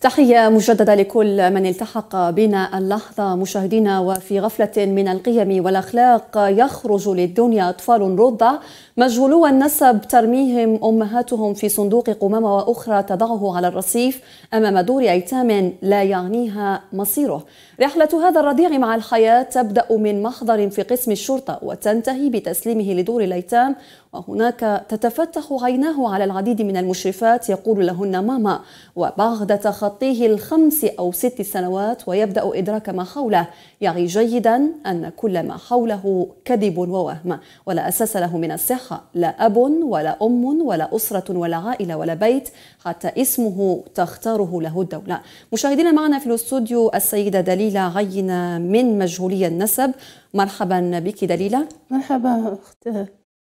تحية مجددة لكل من التحق بنا اللحظة مشاهدينا وفي غفلة من القيم والأخلاق يخرج للدنيا أطفال رضع مجهولو النسب ترميهم أمهاتهم في صندوق قمامة وأخرى تضعه على الرصيف أمام دور أيتام لا يعنيها مصيره رحلة هذا الرضيع مع الحياة تبدأ من محضر في قسم الشرطة وتنتهي بتسليمه لدور الأيتام وهناك تتفتح عيناه على العديد من المشرفات يقول لهن ماما وبعد تخ تخطيه الخمس أو ست سنوات ويبدأ إدراك ما حوله يعي جيدا أن كل ما حوله كذب ووهم ولا أساس له من الصحة لا أب ولا أم ولا أسرة ولا عائلة ولا بيت حتى اسمه تختاره له الدولة مشاهدينا معنا في الاستوديو السيدة دليلة عينة من مجهولية النسب مرحبا بك دليلة مرحبا أخت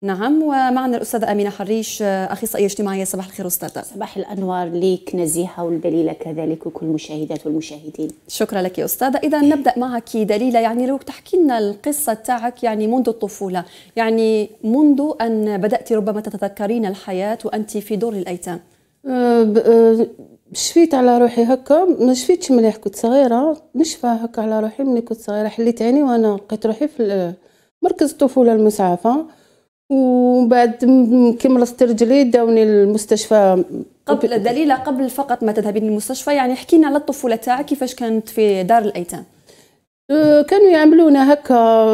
نعم ومعنا الأستاذة أمينة حريش أخصائية اجتماعية صباح الخير أستاذة صباح الأنوار ليك نزيهة والدليلة كذلك وكل المشاهدات والمشاهدين شكرا لك يا أستاذة إذا نبدأ معك دليلة يعني لو تحكي لنا القصة تاعك يعني منذ الطفولة يعني منذ أن بدأت ربما تتذكرين الحياة وأنت في دور الأيتام أه، أه، شفيت على روحي هكا ما شفيتش مليح كنت صغيره نشفى هكا على روحي مني كنت صغيره حليت عيني وانا لقيت روحي في مركز الطفوله المسعفه وبعد بعد كملت رجلي داوني المستشفى قبل دليله قبل فقط ما تذهبين للمستشفى يعني حكينا على الطفوله تاعك كيفاش كانت في دار الايتام أه، كانوا يعملونا هكا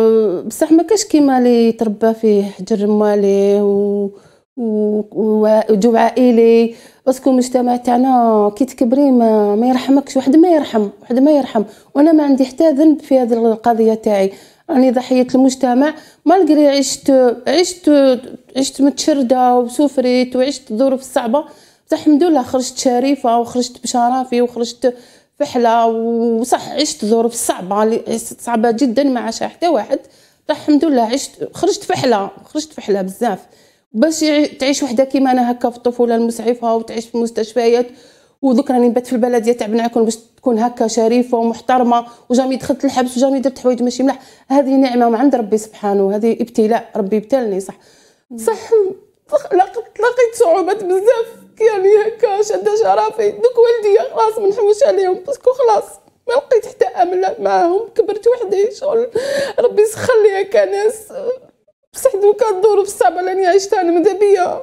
بصح ما كاش كيما اللي تربى في حجر مالي و وجو عائلي اسكو المجتمع تاعنا كي تكبري ما, ما يرحمكش واحد ما يرحم واحد ما يرحم وانا ما عندي حتى ذنب في هذه القضيه تاعي راني ضحيه المجتمع لقري عشت عشت عشت متشرده وسفريت وعشت ظروف صعبه بصح الحمد لله خرجت شريفه وخرجت بشرافي وخرجت فحله وصح عشت ظروف صعبه صعبه جدا ما عاشها حتى واحد بصح الحمد لله عشت خرجت فحله خرجت فحله بزاف باش تعيش وحده كيما انا هكا في الطفوله المسعفه وتعيش في المستشفيات ودوك راني نبات في البلديه تاع بنعكون باش تكون هكا شريفه ومحترمه وجامي دخلت الحبس وجامي درت حوايج ماشي ملاح هذه نعمه من عند ربي سبحانه هذه ابتلاء ربي ابتلني صح صح لقيت صعوبات بزاف يعني هكا شاده شرفي دوك والدي خلاص منحوش عليهم باسكو خلاص ما لقيت حتى امل معاهم كبرت وحدي شغل ربي سخلي هكا ناس بصح دوكا الظروف الصعبه اللي عشتها انا ماذا بيا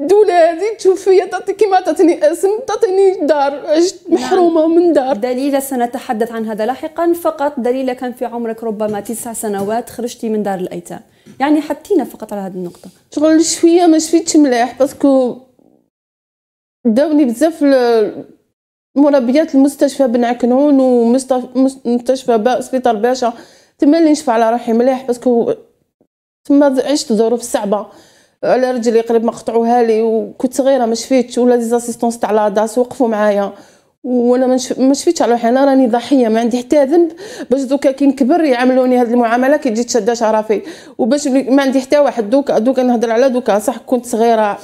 الدولة هذه تشوف فيا تعطي كيما تعطيني اسم تعطيني دار عشت نعم. محرومة نعم. من دار دليلة سنتحدث عن هذا لاحقا فقط دليلة كان في عمرك ربما تسع سنوات خرجتي من دار الأيتام يعني حطينا فقط على هذه النقطة شغل شوية ما شفيتش مليح باسكو داوني بزاف مربيات المستشفى بن عكنون ومستشفى باء سبيطار باشا تما اللي نشفى على روحي مليح باسكو تما عشت ظروف صعبه على رجلي قريب ما قطعوها لي وكنت صغيره ما شفيتش ولا لي زاسيستونس تاع لاداس وقفوا معايا وانا ما شفتش على روحي انا راني ضحيه ما عندي حتى ذنب باش دوكا كي نكبر يعاملوني هذه المعامله كي تجي تشد شرفي وباش ما عندي حتى واحد دوكا دوكا نهضر على دوكا صح كنت صغيره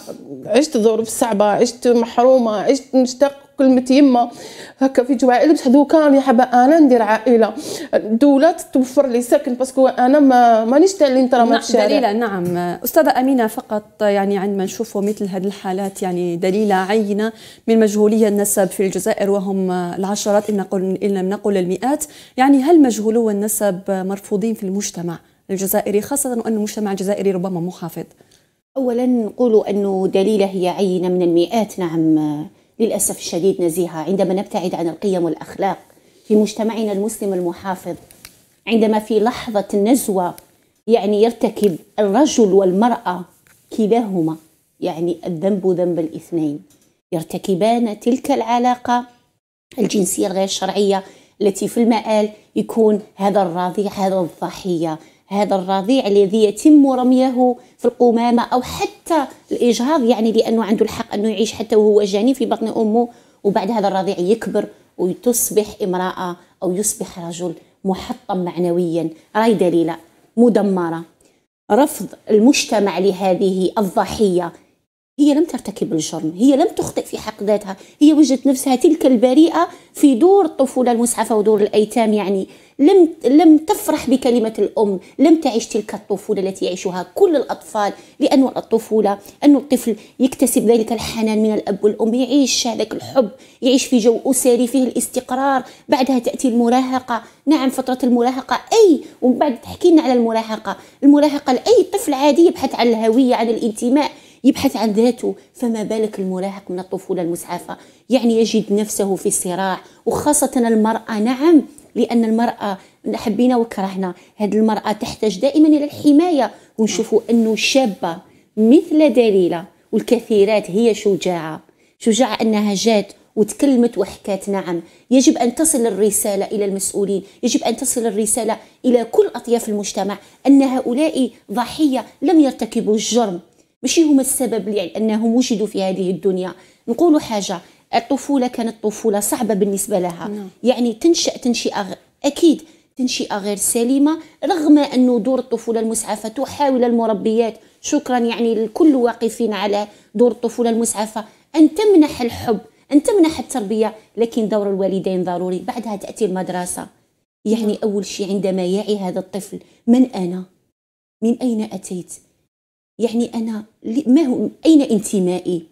عشت ظروف صعبه عشت محرومه عشت مشتاق كلمه يما هكا في جو عائله دوكا راني حابه انا ندير عائله الدوله توفر لي سكن باسكو انا ما مانيش تاع اللي نترمى نعم الشارع دليله نعم استاذه امينه فقط يعني عندما نشوفوا مثل هذه الحالات يعني دليله عينه من مجهولية النسب في الجزائر وهم العشرات ان نقل ان لم نقل المئات يعني هل مجهولو النسب مرفوضين في المجتمع الجزائري خاصه وان المجتمع الجزائري ربما محافظ اولا نقول انه دليله هي عينه من المئات نعم للأسف الشديد نزيهة عندما نبتعد عن القيم والأخلاق في مجتمعنا المسلم المحافظ عندما في لحظة النزوة يعني يرتكب الرجل والمرأة كلاهما يعني الذنب ذنب الاثنين يرتكبان تلك العلاقة الجنسية الغير شرعية التي في المآل يكون هذا الراضي هذا الضحية هذا الرضيع الذي يتم رميه في القمامة أو حتى الإجهاض يعني لأنه عنده الحق أنه يعيش حتى وهو جاني في بطن أمه وبعد هذا الرضيع يكبر وتصبح امرأة أو يصبح رجل محطم معنويا راي دليلة مدمرة رفض المجتمع لهذه الضحية هي لم ترتكب الجرم هي لم تخطئ في حق ذاتها هي وجدت نفسها تلك البريئة في دور الطفولة المسعفة ودور الأيتام يعني لم لم تفرح بكلمة الأم لم تعيش تلك الطفولة التي يعيشها كل الأطفال لأن الطفولة أن الطفل يكتسب ذلك الحنان من الأب والأم يعيش هذاك الحب يعيش في جو أسري فيه الاستقرار بعدها تأتي المراهقة نعم فترة المراهقة أي ومن بعد تحكي لنا على المراهقة المراهقة لأي طفل عادي يبحث عن الهوية عن الانتماء يبحث عن ذاته فما بالك المراهق من الطفولة المسعفة يعني يجد نفسه في صراع وخاصة المرأة نعم لأن المرأة حبينا وكرهنا هذه المرأة تحتاج دائما إلى الحماية ونشوفوا أنه شابة مثل دليلة والكثيرات هي شجاعة شجاعة أنها جات وتكلمت وحكات نعم يجب أن تصل الرسالة إلى المسؤولين يجب أن تصل الرسالة إلى كل أطياف المجتمع أن هؤلاء ضحية لم يرتكبوا الجرم ماشي هما السبب يعني انهم وجدوا في هذه الدنيا نقولوا حاجه الطفوله كانت طفوله صعبه بالنسبه لها نعم. يعني تنشا تنشئه اكيد تنشئه غير سليمه رغم انه دور الطفوله المسعفه تحاول المربيات شكرا يعني لكل واقفين على دور الطفوله المسعفه ان تمنح الحب ان تمنح التربيه لكن دور الوالدين ضروري بعدها تاتي المدرسه يعني نعم. اول شيء عندما يعي هذا الطفل من انا من اين اتيت يعني أنا ما هو أين انتمائي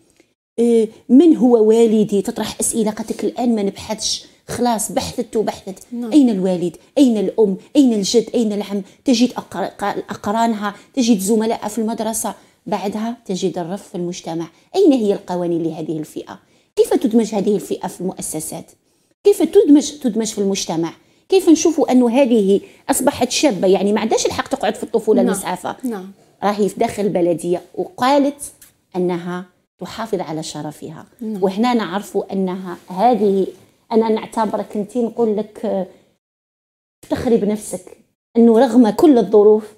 أه، من هو والدي تطرح أسئلة قالت الآن ما نبحثش خلاص بحثت وبحثت نعم. أين الوالد أين الأم أين الجد أين العم تجد أقرانها تجد زملائها في المدرسة بعدها تجد الرف في المجتمع أين هي القوانين لهذه الفئة كيف تدمج هذه الفئة في المؤسسات كيف تدمج تدمج في المجتمع كيف نشوفوا أن هذه أصبحت شابة يعني ما عندهاش الحق تقعد في الطفولة نعم. المسعفة نعم. راهي في داخل البلديه وقالت انها تحافظ على شرفها نعم. وهنا نعرفوا انها هذه انا نعتبرك انت نقول لك افتخري بنفسك انه رغم كل الظروف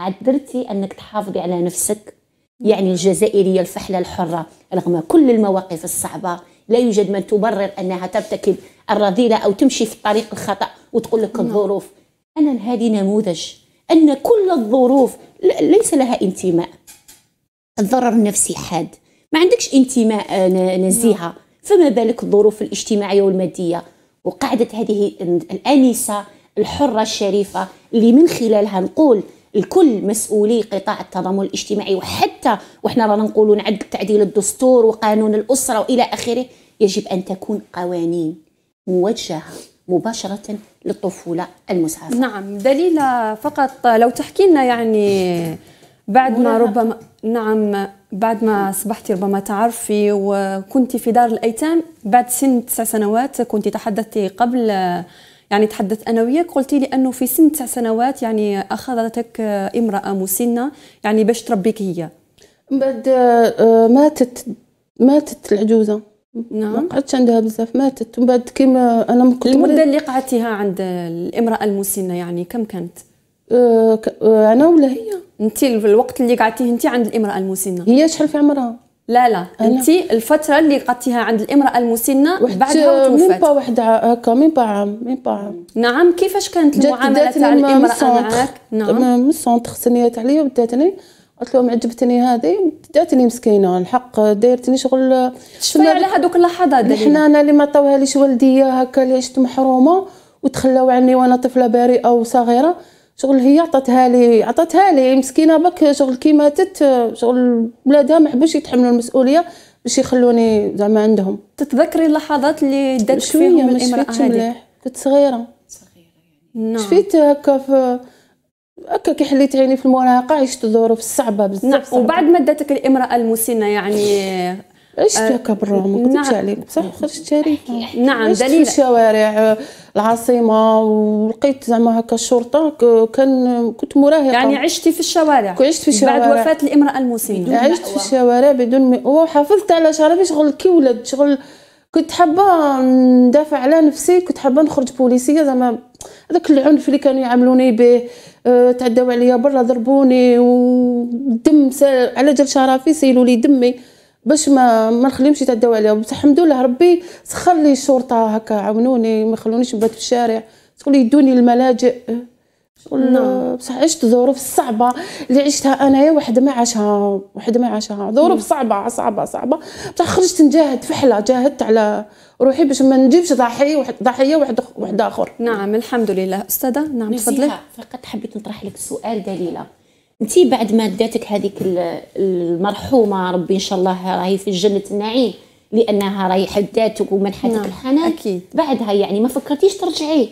عدرتي انك تحافظي على نفسك يعني الجزائريه الفحله الحره رغم كل المواقف الصعبه لا يوجد من تبرر انها ترتكب الرذيله او تمشي في الطريق الخطا وتقول لك نعم. الظروف انا هذه نموذج أن كل الظروف ليس لها انتماء الضرر النفسي حاد ما عندكش انتماء آه، نزيهة فما بالك الظروف الاجتماعية والمادية وقاعدة هذه الأنسة الحرة الشريفة اللي من خلالها نقول الكل مسؤولي قطاع التضامن الاجتماعي وحتى وحنا رانا نقولوا نعد تعديل الدستور وقانون الأسرة وإلى آخره يجب أن تكون قوانين موجهة مباشرة للطفولة المسعفة نعم دليلة فقط لو تحكي لنا يعني بعد ما ربما نعم بعد ما أصبحت ربما تعرفي وكنت في دار الأيتام بعد سن تسع سنوات كنت تحدثتي قبل يعني تحدثت أنا وياك قلتي لي أنه في سن تسع سنوات يعني أخذتك امرأة مسنة يعني باش تربيك هي بعد آه، ماتت ماتت العجوزة نعم ما قعدتش عندها بزاف ماتت ومن بعد كيما انا كنت المده اللي قعدتيها عند الامراه المسنه يعني كم كانت أه, آه، انا ولا هي انت الوقت اللي قعدتيه انت عند الامراه المسنه هي شحال في عمرها لا لا انت الفتره اللي قضيتيها عند الامراه المسنه بعدها وتوفات آه، ميم با واحد هكا ميم با عام ميم با عام نعم كيفاش كانت المعامله تاع الامراه معك نعم من السونتر سنيات عليا وداتني قلت لهم عجبتني هذه جاتني مسكينه الحق دايرتني شغل شويه على هذوك اللحظات الحنانه اللي ما عطاوها ليش والديا هكا اللي عشت محرومه وتخلاو عني وانا طفله بارئه وصغيره شغل هي عطاتها لي عطاتها لي مسكينه بك شغل كي ماتت شغل بلادها ما حبوش يتحملوا المسؤوليه باش يخلوني زعما عندهم تتذكري اللحظات اللي دات فيهم الامراه هذه كنت صغيره صغيره نعم. يعني شفيت هكا في هكا كي حليت عيني في المراهقه عشت ظروف صعبه بزاف نعم وبعد ما داتك الامراه المسنه يعني عشت آه، هكا برا ما كنتش عليك بصح خرجت شريفه نعم دليل في الشوارع العاصمه ولقيت زعما هكا الشرطه كان كنت مراهقه يعني عشتي في الشوارع عشت في الشوارع بعد وفاه الامراه المسنه عشت في الشوارع بدون وحافظت على شرفي شغل كي ولد شغل كنت حابه ندافع على نفسي كنت حابه نخرج بوليسيه زعما هذاك العنف اللي كانوا يعاملوني به أه تعداو عليا برا ضربوني ودم على جال شرفي سيلوا لي دمي باش ما ما نخليهمش يتعداو عليا بصح الحمد لله ربي سخر لي الشرطه هكا عاونوني ما خلونيش نبات في الشارع تقول يدوني الملاجئ ولا نعم. بصح عشت ظروف صعبه اللي عشتها أنا يا وحده ما عاشها وحده ما عاشها ظروف نعم. صعبه صعبه صعبه بصح خرجت نجاهد فحله جاهدت على روحي باش ما نجيبش ضحيه ضحيه واحد واحد اخر نعم الحمد لله استاذه نعم تفضلي فقط حبيت نطرح لك سؤال دليله انت بعد ما داتك هذيك المرحومه ربي ان شاء الله راهي في جنه النعيم لانها راهي حداتك ومنحتك نعم. الحنان اكيد بعدها يعني ما فكرتيش ترجعي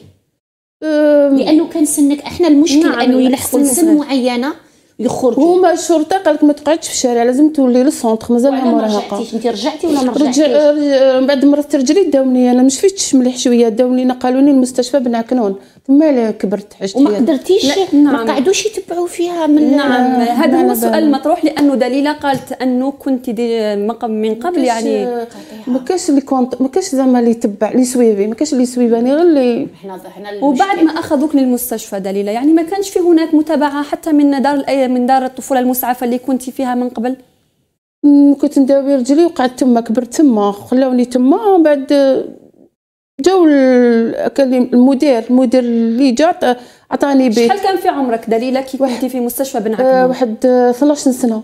لانه كنسنك احنا المشكل نعم انه يلحقوا سن معينه يخرجوا هما الشرطه قال لك ما تقعدش في الشارع لازم تولي للسونتر مازال مراهقه رجعتيش انت رجعتي ولا ما رجعتيش رجع من بعد مرات رجلي داوني انا مشفتش مليح شويه داوني نقلوني المستشفى بنعكنون تما كبرت عشت وما قدرتيش نعم. ما قعدوش يتبعوا فيها من نعم هذا هو السؤال المطروح لانه دليله قالت انه كنت من قبل يعني ما كاش اللي كونت ما كاش زعما اللي يتبع لي سويفي ما كاش اللي سويفاني غير اللي وبعد ما اخذوك للمستشفى دليله يعني ما كانش في هناك متابعه حتى من دار من دار الطفوله المسعفه اللي كنت فيها من قبل كنت نداوي رجلي وقعدت تما كبرت تما خلاوني تما بعد جو المدير المدير اللي جا عطاني بيت شحال كان في عمرك دليله كي كنتي في مستشفى بن آه، عكرمه؟ واحد 12 آه، سنه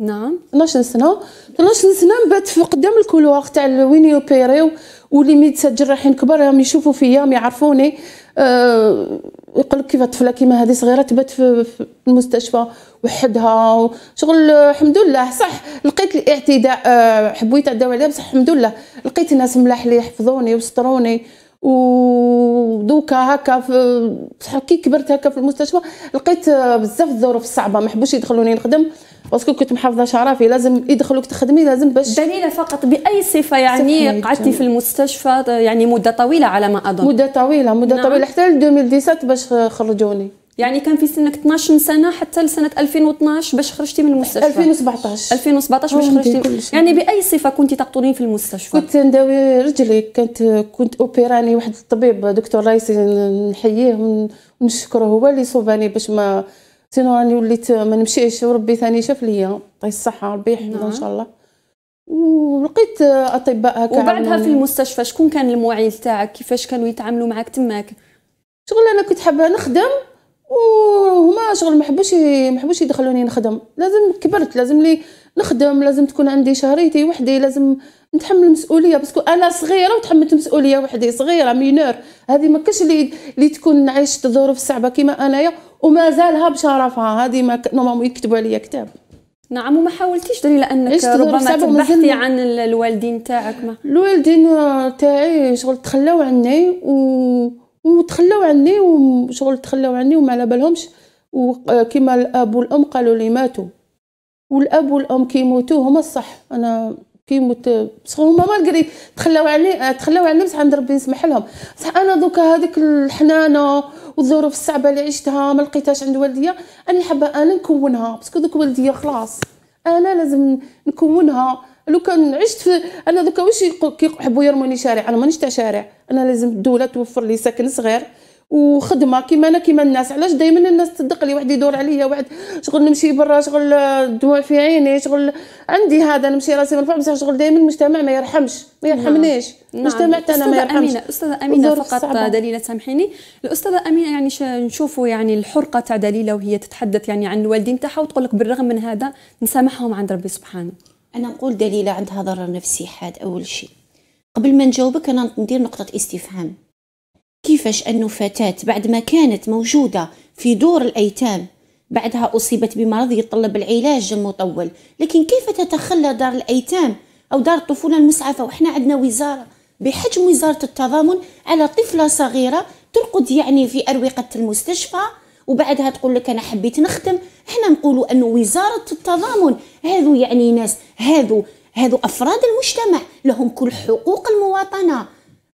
نعم 12 سنه 12 سنه بات في قدام الكولوار تاع وين يوبيريو ولي ميدسا جراحين كبار راهم يشوفوا فيا يعرفوني آه ويقول لك كيف طفله كيما هذه صغيره تبات في المستشفى وحدها شغل الحمد لله صح لقيت الاعتداء آه، حبيت يتعداو عليها بصح الحمد لله لقيت ناس ملاح اللي يحفظوني ويستروني ودوكا هكا في كي كبرت هكا في المستشفى لقيت بزاف الظروف الصعبه ما حبوش يدخلوني نخدم باسكو كنت محافظه شرفي لازم يدخلوك تخدمي لازم باش دليله فقط باي صفه يعني قعدتي في المستشفى يعني مده طويله على ما اظن مده طويله مده نعم. طويله حتى 2017 باش خرجوني يعني كان في سنك 12 سنه حتى لسنه 2012 باش خرجتي من المستشفى 2017 2017 باش خرجتي يعني باي صفه كنت تقطنين في المستشفى كنت نداوي رجلي كنت كنت اوبيراني واحد الطبيب دكتور رايسي نحييه ونشكره هو اللي صوباني باش ما سينو راني وليت ما نمشيش وربي ثاني شاف ليا يعطيه الصحه ربي يحفظه ان نعم. شاء الله ولقيت اطباء هكا وبعدها في المستشفى شكون كان المعيل تاعك كيفاش كانوا يتعاملوا معك تماك شغل انا كنت حابه نخدم وهما شغل ما حبوش ما حبوش يدخلوني نخدم لازم كبرت لازم لي نخدم لازم تكون عندي شهريتي وحدي لازم نتحمل مسؤوليه باسكو انا صغيره وتحملت مسؤوليه وحدي صغيره مينور هذه ما كاش اللي اللي تكون عشت ظروف صعبه كيما انايا وما زالها بشرفها هذه ما نورمالمون يكتبوا عليا كتاب نعم وما حاولتيش دري لانك ربما تبحثي عن الوالدين تاعك ما الوالدين تاعي شغل تخلاو عني و وتخلاو عني وشغل تخلاو عني وما على بالهمش وكما آه، الاب والام قالوا لي ماتوا والاب والام كيموتوا هما الصح انا كيموت بصح هما مالغري تخلاو عني آه، تخلاو عني بصح عند ربي نسمح لهم بصح انا دوكا هذيك الحنانه والظروف الصعبه اللي عشتها ما لقيتهاش عند والديا انا حابه انا نكونها باسكو دوك والديا خلاص انا لازم نكونها لو كان عشت في انا دوكا واش كيحبوا يرموني شارع انا مانيش تاع شارع انا لازم الدوله توفر لي سكن صغير وخدمه كيما انا كيما الناس علاش دائما الناس تصدق لي واحد يدور عليا واحد شغل نمشي برا شغل الدموع في عيني شغل عندي هذا نمشي راسي مرفوع بصح شغل دائما المجتمع ما يرحمش ما يرحمنيش نعم. نعم. المجتمع تاعنا ما يرحمش امينه استاذه امينه فقط صعبة. دليله سامحيني الاستاذه امينه يعني نشوفوا يعني الحرقه تاع دليله وهي تتحدث يعني عن الوالدين تاعها وتقول لك بالرغم من هذا نسامحهم عند ربي سبحانه انا نقول دليله عندها ضرر نفسي حاد اول شيء قبل ما نجاوبك انا ندير نقطه استفهام كيفاش انه فتاه بعد ما كانت موجوده في دور الايتام بعدها اصيبت بمرض يتطلب العلاج المطول لكن كيف تتخلى دار الايتام او دار الطفوله المسعفه وحنا عندنا وزاره بحجم وزاره التضامن على طفله صغيره ترقد يعني في اروقه المستشفى وبعدها تقول لك انا حبيت نخدم حنا نقولوا ان وزاره التضامن هذو يعني ناس هذو هذو افراد المجتمع لهم كل حقوق المواطنه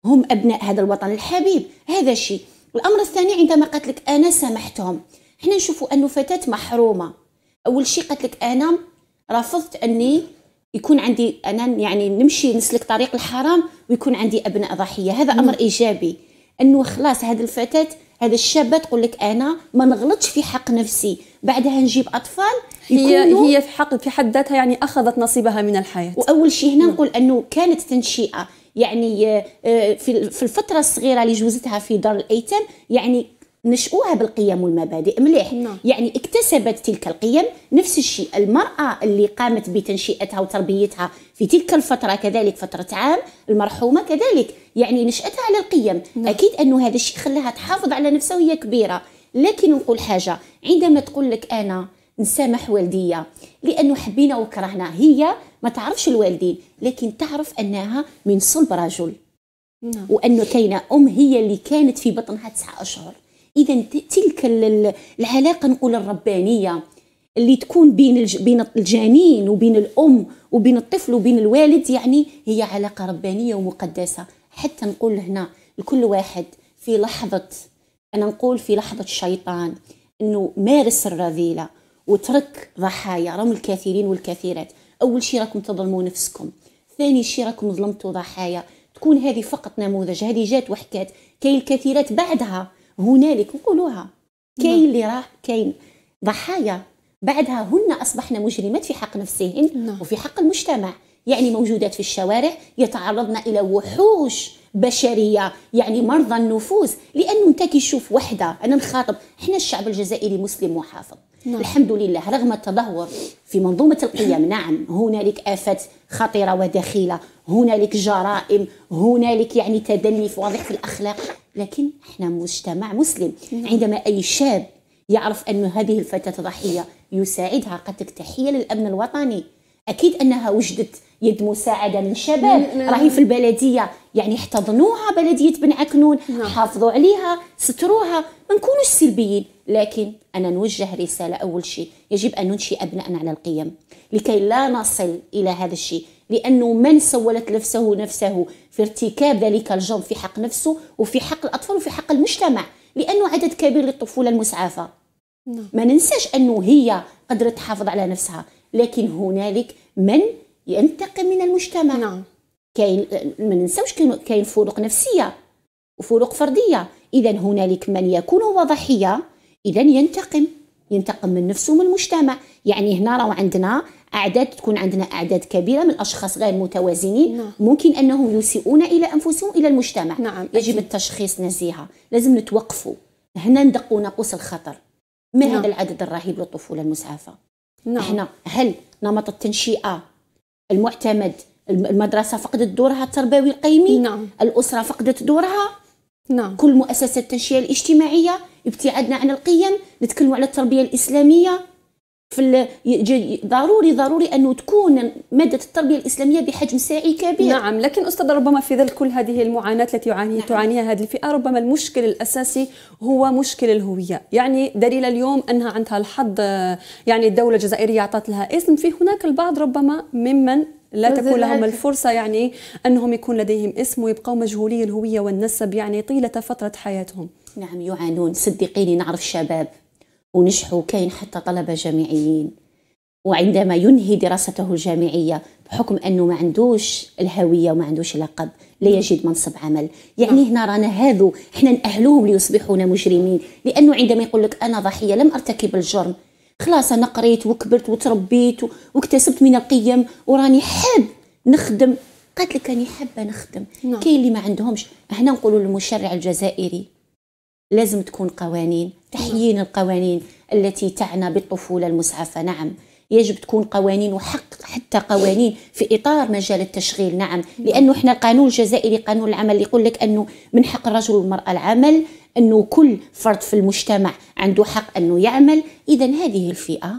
هم ابناء هذا الوطن الحبيب هذا شيء الامر الثاني عندما قالت لك انا سامحتهم حنا نشوفوا انه فتاه محرومه اول شيء قالت لك انا رفضت اني يكون عندي انا يعني نمشي نسلك طريق الحرام ويكون عندي ابناء ضحيه هذا امر ايجابي انه خلاص هذه الفتاه هذا الشابه تقول لك انا ما نغلطش في حق نفسي بعدها نجيب اطفال هي هي في حق في حد ذاتها يعني اخذت نصيبها من الحياه واول شيء هنا نعم. نقول انه كانت تنشئه يعني آه، آه، في الفتره الصغيره اللي جوزتها في دار الايتام يعني نشؤوها بالقيم والمبادئ مليح نعم. يعني اكتسبت تلك القيم نفس الشيء المرأة اللي قامت بتنشئتها وتربيتها في تلك الفترة كذلك فترة عام المرحومة كذلك يعني نشأتها على القيم نعم. أكيد أنه هذا الشيء خلاها تحافظ على نفسها وهي كبيرة لكن نقول حاجة عندما تقول لك أنا نسامح والدية لأنه حبينا وكرهنا هي ما تعرفش الوالدين لكن تعرف أنها من صلب رجل نعم. وأنه كاينة أم هي اللي كانت في بطنها تسعة أشهر اذا تلك العلاقه نقول الربانيه اللي تكون بين بين الجنين وبين الام وبين الطفل وبين الوالد يعني هي علاقه ربانيه ومقدسه حتى نقول هنا لكل واحد في لحظه انا نقول في لحظه الشيطان انه مارس الرذيله وترك ضحايا راهم الكثيرين والكثيرات اول شيء راكم تظلموا نفسكم ثاني شيء راكم ظلمتوا ضحايا تكون هذه فقط نموذج هذه جات وحكات كاين الكثيرات بعدها هنالك نقولوها كاين نعم. اللي راه كاين ضحايا بعدها هن اصبحن مجرمات في حق نفسهن نعم. وفي حق المجتمع يعني موجودات في الشوارع يتعرضن الى وحوش بشريه يعني مرضى النفوس لانه انت كي تشوف وحده انا نخاطب احنا الشعب الجزائري مسلم محافظ نعم. الحمد لله رغم التدهور في منظومة القيم نعم هنالك آفات خطيرة ودخيلة هنالك جرائم هنالك يعني تدني في واضح في الأخلاق لكن احنا مجتمع مسلم نعم. عندما أي شاب يعرف أن هذه الفتاة ضحية يساعدها قد تكتحية للأمن الوطني اكيد انها وجدت يد مساعده من شباب راهي في البلديه يعني احتضنوها بلديه بن عكنون نعم. حافظوا عليها ستروها ما نكونوش سلبيين لكن انا نوجه رساله اول شيء يجب ان ننشئ ابنائنا على القيم لكي لا نصل الى هذا الشيء لانه من سولت نفسه نفسه في ارتكاب ذلك الجرم في حق نفسه وفي حق الاطفال وفي حق المجتمع لانه عدد كبير للطفوله المسعفه نعم. ما ننساش انه هي قدرت تحافظ على نفسها لكن هنالك من ينتقم من المجتمع نعم. كاين ما ننساوش كاين فروق نفسيه وفروق فرديه اذا هنالك من يكون هو ضحيه اذا ينتقم ينتقم من نفسه ومن المجتمع يعني هنا راه عندنا اعداد تكون عندنا اعداد كبيره من الاشخاص غير متوازنين نعم. ممكن انهم يسيئون الى انفسهم الى المجتمع نعم. يجب التشخيص نزيها لازم نتوقفوا هنا ندقوا ناقوس الخطر ما نعم. هذا العدد الرهيب للطفوله المسعفه نعم. احنا هل نمط التنشئه المعتمد المدرسه فقدت دورها التربوي القيمي نعم. الاسره فقدت دورها نعم. كل مؤسسات التنشئه الاجتماعيه ابتعدنا عن القيم نتكلم على التربيه الاسلاميه في ضروري ضروري انه تكون ماده التربيه الاسلاميه بحجم ساعي كبير نعم لكن استاذ ربما في ظل كل هذه المعاناه التي يعاني نعم. تعانيها هذه الفئه ربما المشكل الاساسي هو مشكل الهويه يعني دليل اليوم انها عندها الحظ يعني الدوله الجزائريه اعطت لها اسم في هناك البعض ربما ممن لا تكون لهم الفرصة يعني أنهم يكون لديهم اسم ويبقوا مجهولي الهوية والنسب يعني طيلة فترة حياتهم نعم يعانون صدقيني نعرف شباب ونجحوا كاين حتى طلبة جامعيين وعندما ينهي دراسته الجامعية بحكم أنه ما عندوش الهوية وما عندوش لقب لا نعم. يجد منصب عمل يعني نعم. هنا رانا هذو احنا نأهلوهم ليصبحون مجرمين لأنه عندما يقول لك أنا ضحية لم أرتكب الجرم خلاص أنا قريت وكبرت وتربيت واكتسبت من القيم وراني حاب نخدم قالت لك راني حابة نخدم نعم. كاين اللي ما عندهمش هنا نقولوا للمشرع الجزائري لازم تكون قوانين تحيين القوانين التي تعنى بالطفولة المسعفة نعم يجب تكون قوانين وحق حتى قوانين في اطار مجال التشغيل نعم لانه احنا القانون الجزائري قانون العمل يقول لك انه من حق الرجل والمراه العمل انه كل فرد في المجتمع عنده حق انه يعمل اذا هذه الفئه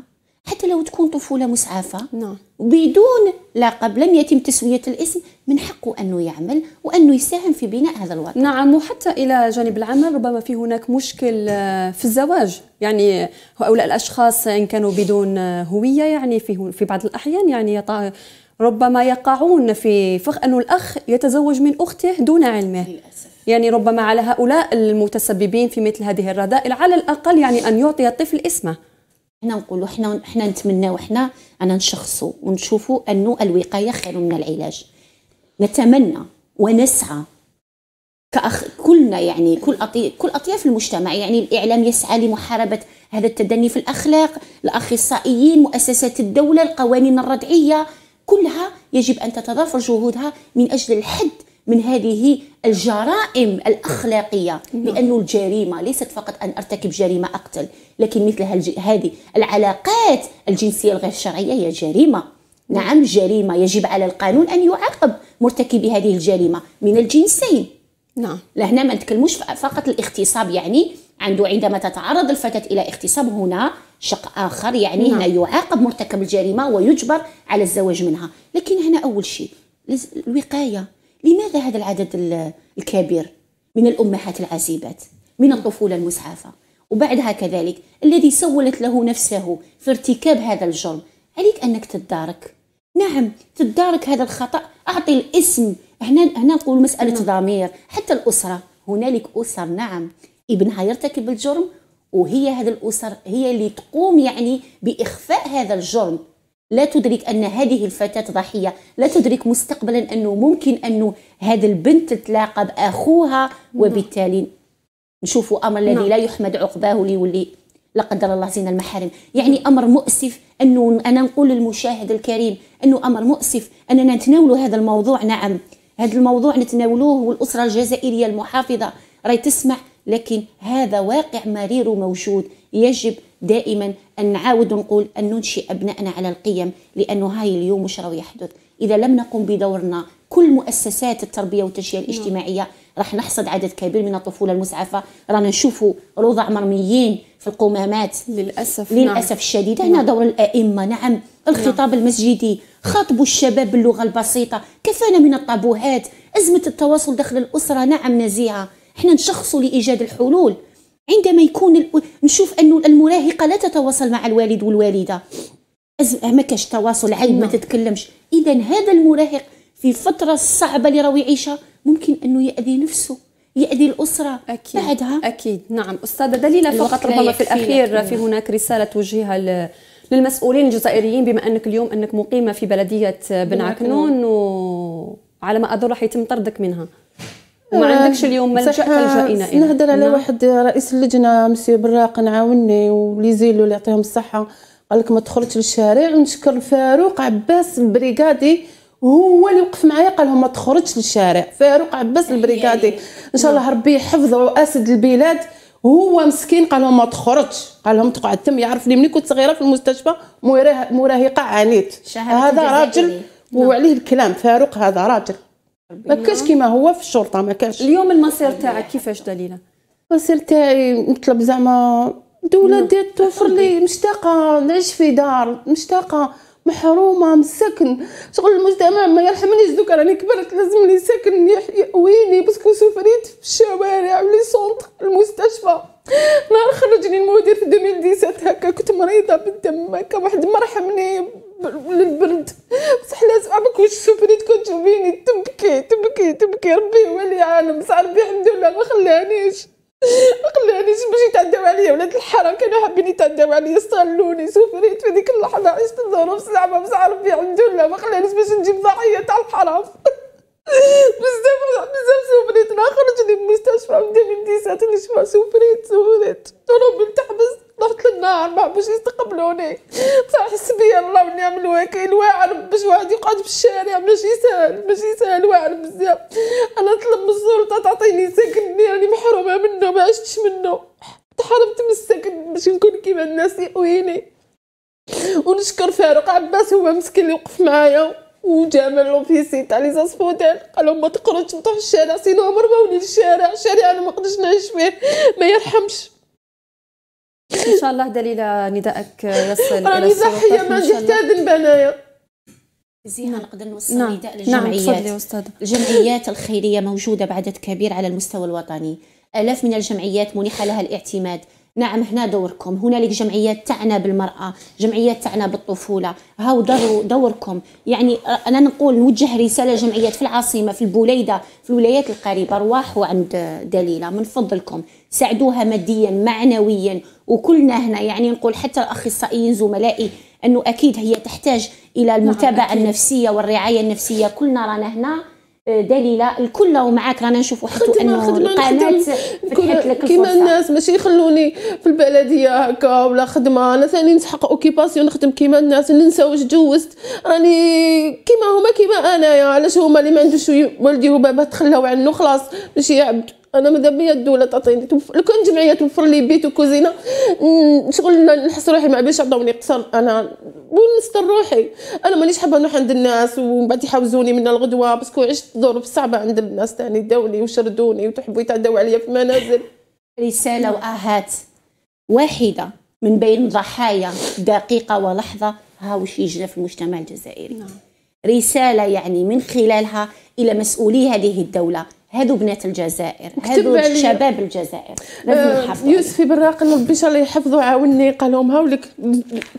حتى لو تكون طفوله مسعفه نعم. بدون لا قبل لم يتم تسويه الاسم من حقه أنه يعمل وأنه يساهم في بناء هذا الوطن نعم وحتى إلى جانب العمل ربما في هناك مشكل آه، في الزواج يعني هؤلاء الأشخاص إن كانوا بدون آه، هوية يعني في, في بعض الأحيان يعني يطع ربما يقعون في فخ أن الأخ يتزوج من أخته دون علمه للأسف يعني ربما على هؤلاء المتسببين في مثل هذه الرذائل على الأقل يعني أن يعطي الطفل اسمه احنا نقولوا احنا احنا نتمناو احنا انا نشخصوا ونشوفوا انه الوقايه خير من العلاج نتمنى ونسعى كأخ كلنا يعني كل أطي... كل أطياف المجتمع يعني الإعلام يسعى لمحاربة هذا التدني في الأخلاق الأخصائيين مؤسسات الدولة القوانين الردعية كلها يجب أن تتضافر جهودها من أجل الحد من هذه الجرائم الأخلاقية نعم. لأن الجريمة ليست فقط أن أرتكب جريمة أقتل لكن مثل هذه العلاقات الجنسية الغير شرعية هي جريمة نعم, نعم، جريمة يجب على القانون أن يعاقب مرتكبي هذه الجريمه من الجنسين نعم لهنا ما نتكلموش فقط الاغتصاب يعني عنده عندما تتعرض الفتاة إلى اغتصاب هنا شق آخر يعني نعم. هنا يعاقب مرتكب الجريمة ويجبر على الزواج منها لكن هنا أول شيء الوقاية لماذا هذا العدد الكبير من الأمهات العازبات من الطفولة المسعفة وبعدها كذلك الذي سولت له نفسه في ارتكاب هذا الجرم عليك أنك تدارك نعم تدارك هذا الخطأ اعطي الاسم هنا هنا نقول مساله نعم. ضمير حتى الاسره هنالك اسر نعم ابنها يرتكب الجرم وهي هذه الاسر هي اللي تقوم يعني باخفاء هذا الجرم لا تدرك ان هذه الفتاه ضحيه لا تدرك مستقبلا انه ممكن انه هذا البنت تتلاقى باخوها نعم. وبالتالي نشوفوا امر الذي نعم. لا يحمد عقباه ليولي لا قدر الله زين المحارم يعني امر مؤسف انه انا نقول للمشاهد الكريم انه امر مؤسف اننا نتناولوا هذا الموضوع نعم هذا الموضوع نتناولوه والاسره الجزائريه المحافظه راهي تسمع لكن هذا واقع مرير وموجود يجب دائما ان نعاود نقول ان ننشئ ابنائنا على القيم لانه هاي اليوم مش راهو يحدث اذا لم نقم بدورنا كل مؤسسات التربيه والتشجيع الاجتماعيه راح نحصد عدد كبير من الطفوله المسعفه رانا نشوفوا روضع مرميين في القمامات للاسف نعم. للاسف نعم. الشديد هنا نعم. دور الائمه نعم الخطاب نعم. المسجدي خاطبوا الشباب باللغه البسيطه كفانا من الطابوهات ازمه التواصل داخل الاسره نعم نزيهه احنا نشخصوا لايجاد الحلول عندما يكون ال... نشوف انه المراهقه لا تتواصل مع الوالد والوالده أز... ما كاش تواصل عيب ما نعم. تتكلمش اذا هذا المراهق في الفترة الصعبة اللي راهو يعيشها ممكن أنه يأذي نفسه يأذي الأسرة أكيد بعدها أكيد نعم أستاذة دليلة فقط ربما في الأخير في هناك رسالة توجهها ل... للمسؤولين الجزائريين بما أنك اليوم أنك مقيمة في بلدية بن عكنون وعلى ما أظن راح يتم طردك منها وما آه، عندكش اليوم ملجا تلجئين اليه نهضر على نعم. واحد رئيس اللجنه مسيو براق نعاوني وليزيلو اللي يعطيهم الصحه قال لك ما تخرجش للشارع ونشكر فاروق عباس البريغادي هو اللي وقف معايا قال لهم ما تخرجش للشارع فاروق عباس البريكادي ان شاء الله ربي يحفظه واسد البلاد هو مسكين قال لهم ما تخرجش قال لهم تقعد تم يعرفني ملي كنت صغيره في المستشفى مراهقه عانيت هذا راجل نعم. وعليه الكلام فاروق هذا راجل ما كانش كيما هو في الشرطه ما كانش اليوم المصير تاعك كيفاش دليله المصير تاعي نطلب زعما دوله ديت توفر لي مشتاقه نعيش في دار مشتاقه محرومه السكن شغل المجتمع ما يرحمني الزوك راني كبرت لازم لي ساكن ويني باسكو سوفريت في الشوارع ولي سونتر المستشفى نهار خرجني المدير في 2017 هكا كنت مريضه بالدم هكا واحد مرحمني للبرد بصح لازم عمرك واش سوفريت كنت تشوفيني تبكي تبكي تبكي ربي هو اللي عالم بصح ربي الحمد لله ما خلانيش قلعني باش يتعداو عليا ولاد الحرام كانوا حابين يتعداو عليا استغلوني سوفريت في ديك اللحظه عشت الظروف صعبه بصح ربي الحمد لله ما خلانيش باش نجيب ضحيه تاع الحرام بزاف بزاف سوفريت انا خرجت من المستشفى في 2017 نشفى سوفريت سفريت ربي تحبس ضربت للنار ما عموش يستقبلوني بصح حسبي الله ونعم الوكيل واعر باش واحد يقعد في الشارع ماشي ساهل ماشي ساهل واعر بزاف انا طلب من السلطه تعطيني ساكنني يعني راني محرومه منه ما عشتش منه تحرمت من السكن باش نكون كيما الناس يأويني ونشكر فاروق عباس هو مسكين اللي وقف معايا وجمال لوفيسي تاع لي زاسبوتيل قالوا ما تقرش تروح الشارع سينو عمر ما ولي الشارع شارع انا ما نقدرش نعيش فيه ما يرحمش ان شاء الله دليل نداءك يصل راني ضحيه ما عندي هذه البنايا زيها نعم. نقدر نوصل نعم. نداء نعم، للجمعيات نعم الجمعيات الخيريه موجوده بعدد كبير على المستوى الوطني الاف من الجمعيات منح لها الاعتماد نعم هنا دوركم هنالك جمعيات تعنى بالمرأة جمعيات تعنى بالطفولة هاو دوركم يعني أنا نقول نوجه رسالة جمعيات في العاصمة في البوليدة في الولايات القريبة رواحوا عند دليلة من فضلكم ساعدوها ماديا معنويا وكلنا هنا يعني نقول حتى الأخصائيين زملائي أنه أكيد هي تحتاج إلى نعم، المتابعة النفسية والرعاية النفسية كلنا رانا هنا دليله الكل راهو معاك رانا نشوفوا حتى انه خدمة القناه فتحت لك كيما الناس ماشي يخلوني في البلديه هكا ولا خدمه انا ثاني نسحق اوكيباسيون نخدم كيما الناس ننسى واش تجوزت راني كيما هما كيما انايا علاش هما اللي ما عندوش والدي وبابا تخلاو عنه خلاص ماشي يعبد انا ماذا بيا الدوله تعطيني لو كان جمعيه توفر لي بيت وكوزينه شغل نحس روحي ما بيش عطوني قصر انا وين نستر روحي انا مانيش حابه نروح عند الناس ومن بعد يحوزوني من الغدوه باسكو عشت ظروف صعبه عند الناس تاني داوني وشردوني وتحبوا يتعداو عليا في منازل رساله واهات واحده من بين ضحايا دقيقه ولحظه ها وش يجرى في المجتمع الجزائري نعم. رساله يعني من خلالها الى مسؤولي هذه الدوله هادو بنات الجزائر هادو شباب الجزائر آه يوسفي براق ربي ان شاء الله يحفظه عاوني لهم هاولك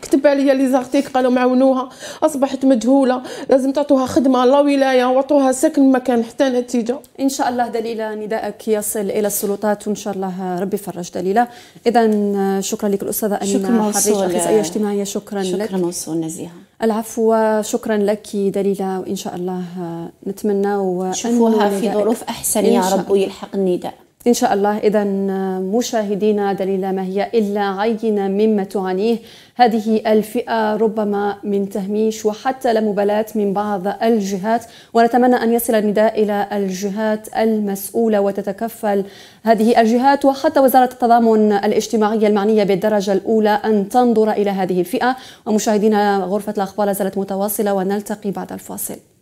كتب عليا لي زارتيك لهم عاونوها اصبحت مجهوله لازم تعطوها خدمه لا ولايه وعطوها سكن مكان حتى نتيجه ان شاء الله دليله ندائك يصل الى السلطات وان شاء الله ربي يفرج دليله اذا آه، شكرا لك الاستاذه امينه حريج اخصائيه اجتماعيه شكرا, شكرا لك شكرا موصول نزيهه العفو وشكرا لك دليلة وإن شاء الله نتمنى شوفوها في ظروف أحسن يا رب ويلحق النداء إن شاء الله إذا مشاهدينا دليل ما هي إلا عينة مما تعانيه هذه الفئة ربما من تهميش وحتى لمبالاة من بعض الجهات ونتمنى أن يصل النداء إلى الجهات المسؤولة وتتكفل هذه الجهات وحتى وزارة التضامن الاجتماعية المعنية بالدرجة الأولى أن تنظر إلى هذه الفئة ومشاهدينا غرفة الأخبار لازالت متواصلة ونلتقي بعد الفاصل